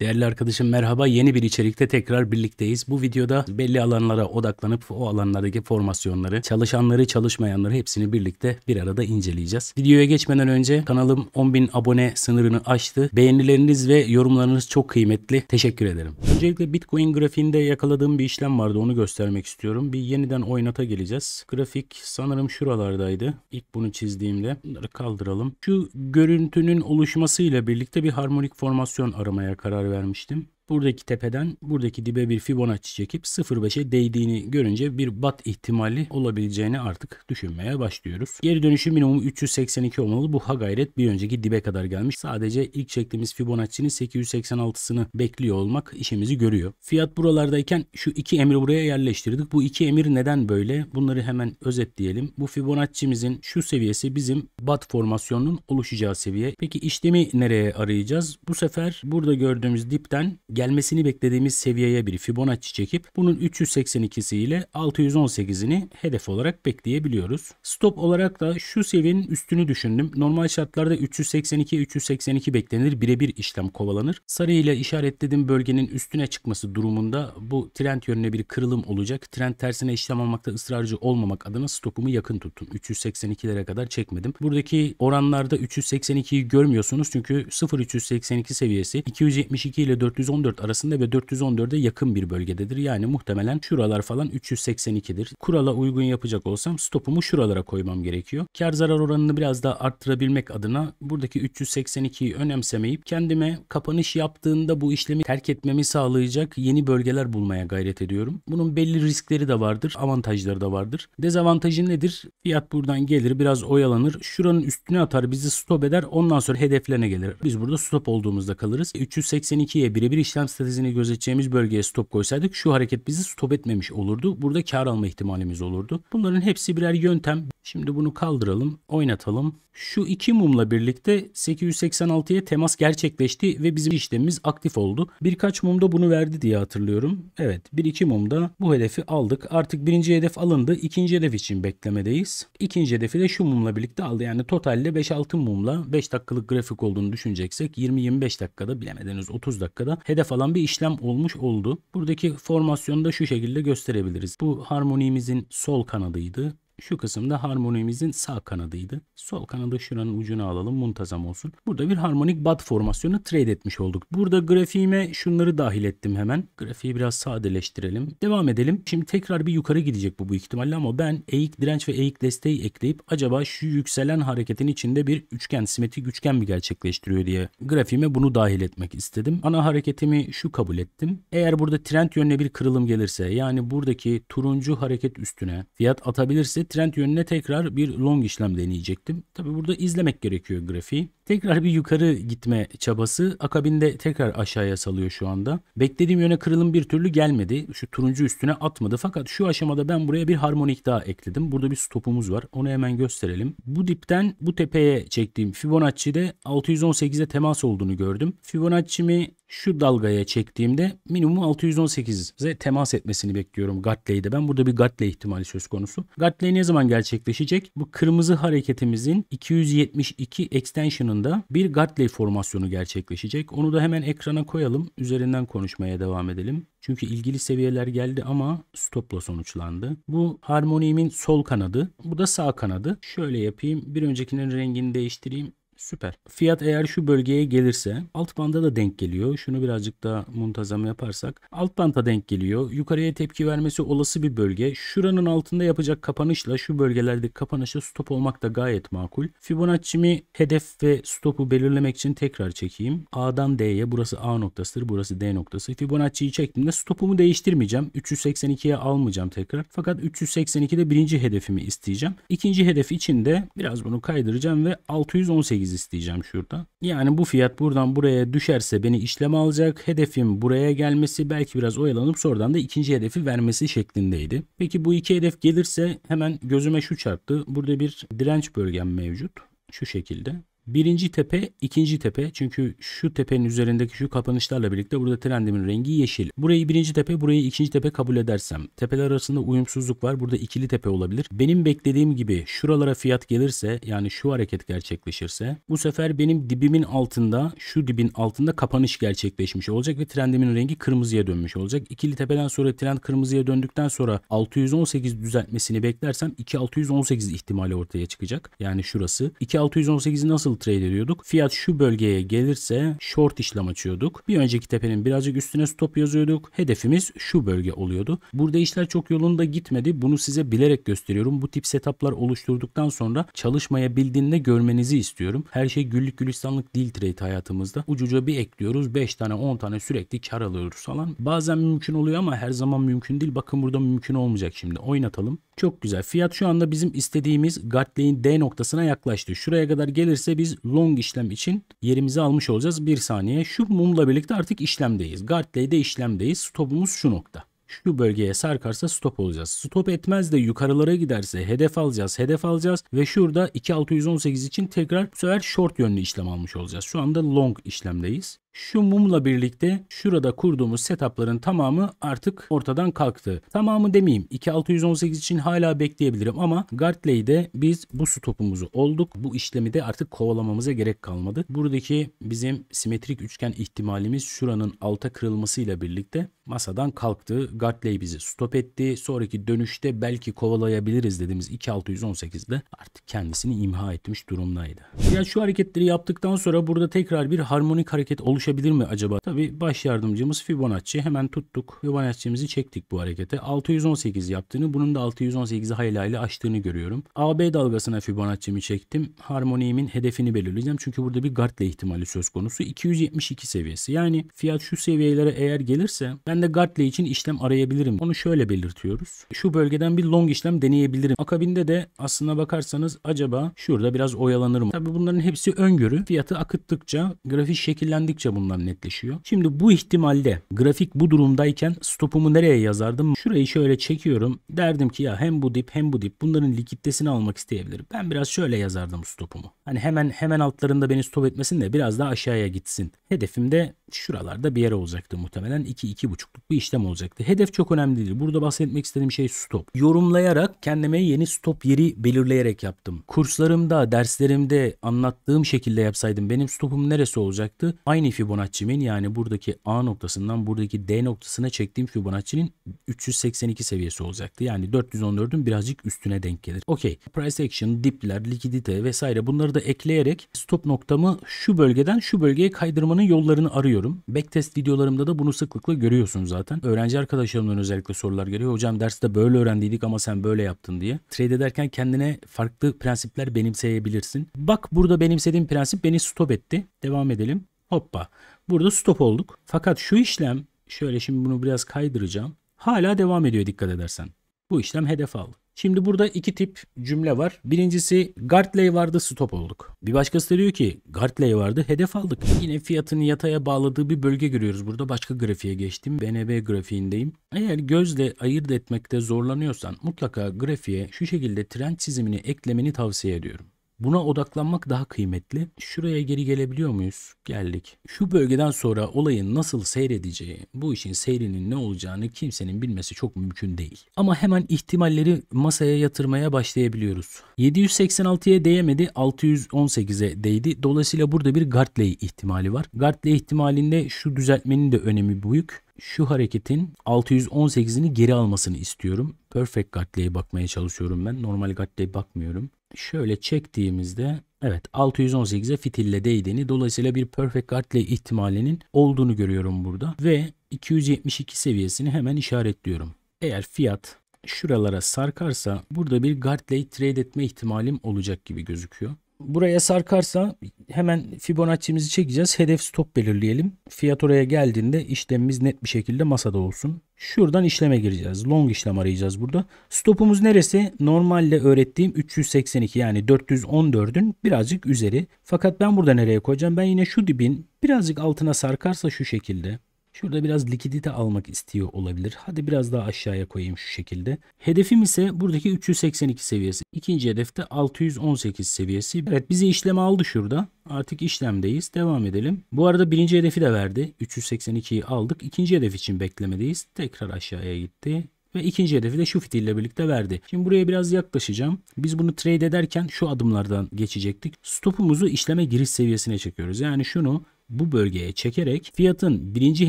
Değerli arkadaşım merhaba. Yeni bir içerikte tekrar birlikteyiz. Bu videoda belli alanlara odaklanıp o alanlardaki formasyonları, çalışanları, çalışmayanları hepsini birlikte bir arada inceleyeceğiz. Videoya geçmeden önce kanalım 10.000 abone sınırını aştı. Beğenileriniz ve yorumlarınız çok kıymetli. Teşekkür ederim. Öncelikle Bitcoin grafiğinde yakaladığım bir işlem vardı. Onu göstermek istiyorum. Bir yeniden oynata geleceğiz. Grafik sanırım şuralardaydı. İlk bunu çizdiğimde bunları kaldıralım. Şu görüntünün oluşmasıyla birlikte bir harmonik formasyon aramaya karar vermiştim buradaki tepeden buradaki dibe bir Fibonacci çekip 0.5'e değdiğini görünce bir bat ihtimali olabileceğini artık düşünmeye başlıyoruz. Geri dönüşü minimum 382 olmalı. Bu ha gayret bir önceki dibe kadar gelmiş. Sadece ilk çektiğimiz Fibonacci'nin 886'sını bekliyor olmak işimizi görüyor. Fiyat buralardayken şu iki emri buraya yerleştirdik. Bu iki emir neden böyle? Bunları hemen özetleyelim. Bu Fibonacci'mizin şu seviyesi bizim bat formasyonunun oluşacağı seviye. Peki işlemi nereye arayacağız? Bu sefer burada gördüğümüz dipten gelmesini beklediğimiz seviyeye bir Fibonacci çekip bunun 382'si ile 618'ini hedef olarak bekleyebiliyoruz. Stop olarak da şu seviyenin üstünü düşündüm. Normal şartlarda 382-382 beklenir. Birebir işlem kovalanır. Sarı ile işaretlediğim bölgenin üstüne çıkması durumunda bu trend yönüne bir kırılım olacak. Trend tersine işlem almakta ısrarcı olmamak adına stopumu yakın tuttum. 382'lere kadar çekmedim. Buradaki oranlarda 382'yi görmüyorsunuz çünkü 0.382 seviyesi 272 ile 414 414 arasında ve 414'e yakın bir bölgededir. Yani muhtemelen şuralar falan 382'dir. Kurala uygun yapacak olsam stopumu şuralara koymam gerekiyor. Kar zarar oranını biraz daha arttırabilmek adına buradaki 382'yi önemsemeyip kendime kapanış yaptığında bu işlemi terk etmemi sağlayacak yeni bölgeler bulmaya gayret ediyorum. Bunun belli riskleri de vardır, avantajları da vardır. Dezavantajı nedir? Fiyat buradan gelir, biraz oyalanır. Şuranın üstüne atar, bizi stop eder. Ondan sonra hedeflerine gelir. Biz burada stop olduğumuzda kalırız. 382'ye birebir işlem işlem stratejisini gözeteceğimiz bölgeye stop koysaydık şu hareket bizi stop etmemiş olurdu. Burada kar alma ihtimalimiz olurdu. Bunların hepsi birer yöntem. Şimdi bunu kaldıralım, oynatalım. Şu iki mumla birlikte 886'ya temas gerçekleşti ve bizim işlemimiz aktif oldu. Birkaç mumda bunu verdi diye hatırlıyorum. Evet, bir iki mumda bu hedefi aldık. Artık birinci hedef alındı. İkinci hedef için beklemedeyiz. İkinci hedefi de şu mumla birlikte aldı. Yani totalde 5-6 mumla 5 dakikalık grafik olduğunu düşüneceksek 20-25 dakikada bilemediniz 30 dakikada hedef falan bir işlem olmuş oldu. Buradaki formasyonu da şu şekilde gösterebiliriz. Bu harmonimizin sol kanadıydı. Şu kısımda harmonimizin sağ kanadıydı. Sol kanadı şuranın ucuna alalım muntazam olsun. Burada bir harmonik bat formasyonu trade etmiş olduk. Burada grafiğime şunları dahil ettim hemen. Grafiği biraz sadeleştirelim. Devam edelim. Şimdi tekrar bir yukarı gidecek bu bu ihtimalle ama ben eğik direnç ve eğik desteği ekleyip acaba şu yükselen hareketin içinde bir üçgen simetrik üçgen mi gerçekleştiriyor diye grafiğime bunu dahil etmek istedim. Ana hareketimi şu kabul ettim. Eğer burada trend yönüne bir kırılım gelirse yani buradaki turuncu hareket üstüne fiyat atabilirse trend yönüne tekrar bir long işlem deneyecektim. Tabi burada izlemek gerekiyor grafiği. Tekrar bir yukarı gitme çabası akabinde tekrar aşağıya salıyor şu anda. Beklediğim yöne kırılım bir türlü gelmedi. Şu turuncu üstüne atmadı. Fakat şu aşamada ben buraya bir harmonik daha ekledim. Burada bir stopumuz var. Onu hemen gösterelim. Bu dipten bu tepeye çektiğim Fibonacci'de 618'e temas olduğunu gördüm. Fibonacci'mi şu dalgaya çektiğimde minimum 618'e temas etmesini bekliyorum Gartley'de. Ben burada bir Gartley ihtimali söz konusu. Gartley ne zaman gerçekleşecek? Bu kırmızı hareketimizin 272 extension'ın karşılığında bir Gartley formasyonu gerçekleşecek. Onu da hemen ekrana koyalım. Üzerinden konuşmaya devam edelim. Çünkü ilgili seviyeler geldi ama stopla sonuçlandı. Bu harmonimin sol kanadı. Bu da sağ kanadı. Şöyle yapayım. Bir öncekinin rengini değiştireyim. Süper. Fiyat eğer şu bölgeye gelirse alt banda da denk geliyor. Şunu birazcık da muntazam yaparsak alt banda denk geliyor. Yukarıya tepki vermesi olası bir bölge. Şuranın altında yapacak kapanışla şu bölgelerde kapanışa stop olmak da gayet makul. Fibonacci'mi hedef ve stopu belirlemek için tekrar çekeyim. A'dan D'ye burası A noktasıdır burası D noktası. Fibonacci'yi çektiğimde stopumu değiştirmeyeceğim. 382'ye almayacağım tekrar. Fakat 382'de birinci hedefimi isteyeceğim. İkinci hedef için de biraz bunu kaydıracağım ve 618 8 isteyeceğim şurada. Yani bu fiyat buradan buraya düşerse beni işleme alacak. Hedefim buraya gelmesi belki biraz oyalanıp sonradan da ikinci hedefi vermesi şeklindeydi. Peki bu iki hedef gelirse hemen gözüme şu çarptı. Burada bir direnç bölgem mevcut şu şekilde. Birinci tepe, ikinci tepe. Çünkü şu tepenin üzerindeki şu kapanışlarla birlikte burada trendimin rengi yeşil. Burayı birinci tepe, burayı ikinci tepe kabul edersem. Tepeler arasında uyumsuzluk var. Burada ikili tepe olabilir. Benim beklediğim gibi şuralara fiyat gelirse yani şu hareket gerçekleşirse bu sefer benim dibimin altında şu dibin altında kapanış gerçekleşmiş olacak ve trendimin rengi kırmızıya dönmüş olacak. İkili tepeden sonra trend kırmızıya döndükten sonra 618 düzeltmesini beklersem 2618 ihtimali ortaya çıkacak. Yani şurası. 2618'i nasıl trade ediyorduk. Fiyat şu bölgeye gelirse short işlem açıyorduk. Bir önceki tepenin birazcık üstüne stop yazıyorduk. Hedefimiz şu bölge oluyordu. Burada işler çok yolunda gitmedi. Bunu size bilerek gösteriyorum. Bu tip setuplar oluşturduktan sonra çalışmayabildiğinde görmenizi istiyorum. Her şey güllük gülistanlık değil trade hayatımızda. Ucuca bir ekliyoruz. 5 tane 10 tane sürekli kar alıyoruz falan. Bazen mümkün oluyor ama her zaman mümkün değil. Bakın burada mümkün olmayacak şimdi. Oynatalım. Çok güzel. Fiyat şu anda bizim istediğimiz Gartley'in D noktasına yaklaştı. Şuraya kadar gelirse biz biz long işlem için yerimizi almış olacağız. Bir saniye. Şu mumla birlikte artık işlemdeyiz. Gartley'de işlemdeyiz. Stopumuz şu nokta. Şu bölgeye sarkarsa stop olacağız. Stop etmez de yukarılara giderse hedef alacağız. Hedef alacağız ve şurada 2618 için tekrar bu sefer short yönlü işlem almış olacağız. Şu anda long işlemdeyiz. Şu mumla birlikte şurada kurduğumuz setupların tamamı artık ortadan kalktı. Tamamı demeyeyim 2618 için hala bekleyebilirim ama Gartley'de biz bu stopumuzu olduk. Bu işlemi de artık kovalamamıza gerek kalmadı. Buradaki bizim simetrik üçgen ihtimalimiz şuranın alta kırılmasıyla birlikte masadan kalktı. Gartley bizi stop etti. Sonraki dönüşte belki kovalayabiliriz dediğimiz 2618'de artık kendisini imha etmiş durumdaydı. Ya şu hareketleri yaptıktan sonra burada tekrar bir harmonik hareket oluştu oluşabilir mi acaba? Tabi baş yardımcımız Fibonacci. Hemen tuttuk. Fibonacci'mizi çektik bu harekete. 618 yaptığını bunun da 618'i haylayla açtığını görüyorum. AB dalgasına Fibonacci'mi çektim. Harmoniğimin hedefini belirleyeceğim. Çünkü burada bir Gartley ihtimali söz konusu. 272 seviyesi. Yani fiyat şu seviyelere eğer gelirse ben de Gartley için işlem arayabilirim. Onu şöyle belirtiyoruz. Şu bölgeden bir long işlem deneyebilirim. Akabinde de aslına bakarsanız acaba şurada biraz oyalanır mı? Tabi bunların hepsi öngörü. Fiyatı akıttıkça, grafik şekillendikçe bunlar netleşiyor. Şimdi bu ihtimalle grafik bu durumdayken stopumu nereye yazardım? Şurayı şöyle çekiyorum. Derdim ki ya hem bu dip hem bu dip bunların likiditesini almak isteyebilirim. Ben biraz şöyle yazardım stopumu. Hani hemen hemen altlarında beni stop etmesin de biraz daha aşağıya gitsin. Hedefim de şuralarda bir yere olacaktı muhtemelen. 2-2,5'luk bir işlem olacaktı. Hedef çok önemli değil. Burada bahsetmek istediğim şey stop. Yorumlayarak kendime yeni stop yeri belirleyerek yaptım. Kurslarımda, derslerimde anlattığım şekilde yapsaydım benim stopum neresi olacaktı? Aynı Fibonacci'min yani buradaki A noktasından buradaki D noktasına çektiğim Fibonacci'nin 382 seviyesi olacaktı. Yani 414'ün birazcık üstüne denk gelir. Okey. Price action, dipler, likidite vesaire bunları da ekleyerek stop noktamı şu bölgeden şu bölgeye kaydırmanın yollarını arıyorum görüyorum. Backtest videolarımda da bunu sıklıkla görüyorsun zaten. Öğrenci arkadaşlarımdan özellikle sorular geliyor. Hocam derste böyle öğrendiydik ama sen böyle yaptın diye. Trade ederken kendine farklı prensipler benimseyebilirsin. Bak burada benimsediğim prensip beni stop etti. Devam edelim. Hoppa. Burada stop olduk. Fakat şu işlem şöyle şimdi bunu biraz kaydıracağım. Hala devam ediyor dikkat edersen. Bu işlem hedef aldı. Şimdi burada iki tip cümle var. Birincisi Gartley vardı stop olduk. Bir başkası diyor ki Gartley vardı hedef aldık. Yine fiyatını yataya bağladığı bir bölge görüyoruz. Burada başka grafiğe geçtim. BNB grafiğindeyim. Eğer gözle ayırt etmekte zorlanıyorsan mutlaka grafiğe şu şekilde trend çizimini eklemeni tavsiye ediyorum. Buna odaklanmak daha kıymetli. Şuraya geri gelebiliyor muyuz? Geldik. Şu bölgeden sonra olayın nasıl seyredeceği, bu işin seyrinin ne olacağını kimsenin bilmesi çok mümkün değil. Ama hemen ihtimalleri masaya yatırmaya başlayabiliyoruz. 786'ya değmedi, 618'e değdi. Dolayısıyla burada bir Gartley ihtimali var. Gartley ihtimalinde şu düzeltmenin de önemi büyük şu hareketin 618'ini geri almasını istiyorum. Perfect Gartley'e bakmaya çalışıyorum ben. Normal Gartley'e bakmıyorum şöyle çektiğimizde evet 618'e fitille değdiğini dolayısıyla bir perfect guardley ihtimalinin olduğunu görüyorum burada ve 272 seviyesini hemen işaretliyorum. Eğer fiyat şuralara sarkarsa burada bir guardley trade etme ihtimalim olacak gibi gözüküyor. Buraya sarkarsa hemen Fibonacci'mizi çekeceğiz. Hedef stop belirleyelim. Fiyat oraya geldiğinde işlemimiz net bir şekilde masada olsun. Şuradan işleme gireceğiz. Long işlem arayacağız burada. Stopumuz neresi? Normalde öğrettiğim 382 yani 414'ün birazcık üzeri. Fakat ben burada nereye koyacağım? Ben yine şu dibin birazcık altına sarkarsa şu şekilde Şurada biraz likidite almak istiyor olabilir. Hadi biraz daha aşağıya koyayım şu şekilde. Hedefim ise buradaki 382 seviyesi. İkinci hedefte 618 seviyesi. Evet bizi işlem aldı şurada. Artık işlemdeyiz. Devam edelim. Bu arada birinci hedefi de verdi. 382'yi aldık. İkinci hedef için beklemedeyiz. Tekrar aşağıya gitti. Ve ikinci hedefi de şu fitille birlikte verdi. Şimdi buraya biraz yaklaşacağım. Biz bunu trade ederken şu adımlardan geçecektik. Stopumuzu işleme giriş seviyesine çekiyoruz. Yani şunu bu bölgeye çekerek fiyatın birinci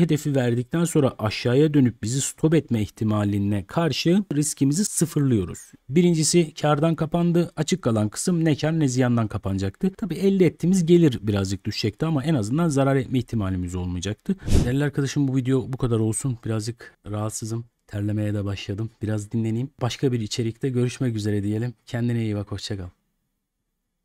hedefi verdikten sonra aşağıya dönüp bizi stop etme ihtimaline karşı riskimizi sıfırlıyoruz. Birincisi kardan kapandı. Açık kalan kısım ne kar ne ziyandan kapanacaktı. Tabi elde ettiğimiz gelir birazcık düşecekti ama en azından zarar etme ihtimalimiz olmayacaktı. Değerli arkadaşım bu video bu kadar olsun. Birazcık rahatsızım. Terlemeye de başladım. Biraz dinleneyim. Başka bir içerikte görüşmek üzere diyelim. Kendine iyi bak. Hoşçakal.